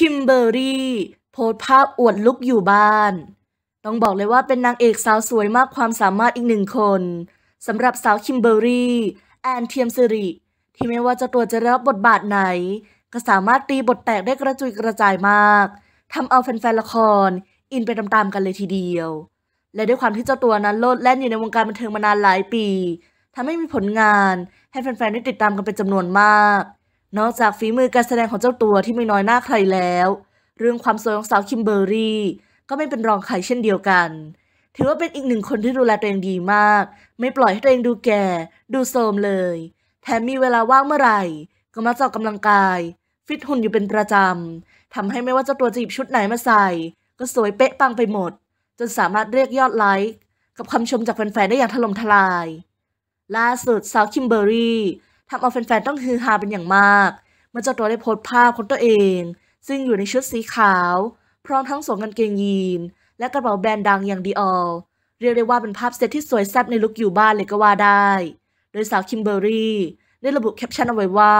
คิมเบอรี่โพสภาพอวดลุกอยู่บ้าน ต้องบอกเลยว่าเป็นนางเอกสาวสวยมากความสามารถอีกหนึ่งคนสำหรับสาวคิมเบอรี่แอนเทียมสิริที่ไม่ว่าจะตัวจะรับบทบาทไหน ก็สามารถตีบทแตกได้กระจุยกระจายมากทำเอาแฟนๆละครอินไปตามๆกันเลยทีเดียว และด้วยความที่เจ้าตัวนั้นโลดแล่นอยู่ในวงการบันเทิงมานานหลายปีทำให้มีผลงานให้แฟนๆได้ติดตามกันเป็นจำนวนมากนอกจากฝีมือการแสดงของเจ้าตัวที่ไม่น้อยหน้าใครแล้ว เรื่องความสวยของสาวคิมเบอร์รี่ก็ไม่เป็นรองใครเช่นเดียวกัน ถือว่าเป็นอีกหนึ่งคนที่ดูแลตัวเองดีมาก ไม่ปล่อยให้ตัวเองดูแก่ ดูโทรมเลย แถมมีเวลาว่างเมื่อไหร่ ก็มาออกกาลังกาย ฟิตหุ่นอยู่เป็นประจำทำให้ไม่ว่าเจ้าตัวจะหยิบชุดไหนมาใส่ ก็สวยเป๊ะปังไปหมด จนสามารถเรียกยอดไลค์กับคาชมจากแฟนๆได้อย่างถล่มทลายล่าสุดสาวคิมเบอร์รี่ทำเอาแฟนๆต้องฮือฮาเป็นอย่างมากเมื่อเจ้าตัวได้โพสต์ภาพของตัวเอง ซึ่งอยู่ในชุดสีขาว พร้อมทั้งสวมกางเกงยีน และกระเป๋าแบรนด์ดังอย่างดีออลเรียกได้ว่าเป็นภาพเซตที่สวยแซ่บในลุคอยู่บ้านเลยก็ว่าได้ โดยสาวคิมเบอรี่ ได้ระบุแคปชั่นเอาไว้ว่า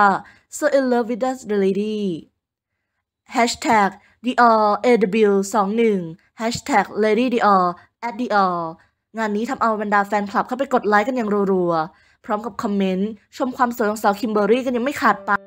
so in love with us the lady hashtag dior aw 2 1 hashtag lady dior at dior งานนี้ทำเอาบรรดาแฟนคลับเข้าไปกดไลค์กันอย่างรัวๆพร้อมกับคอมเมนต์ ชมความสวยของสาวคิมเบอรี่กันยังไม่ขาดปาก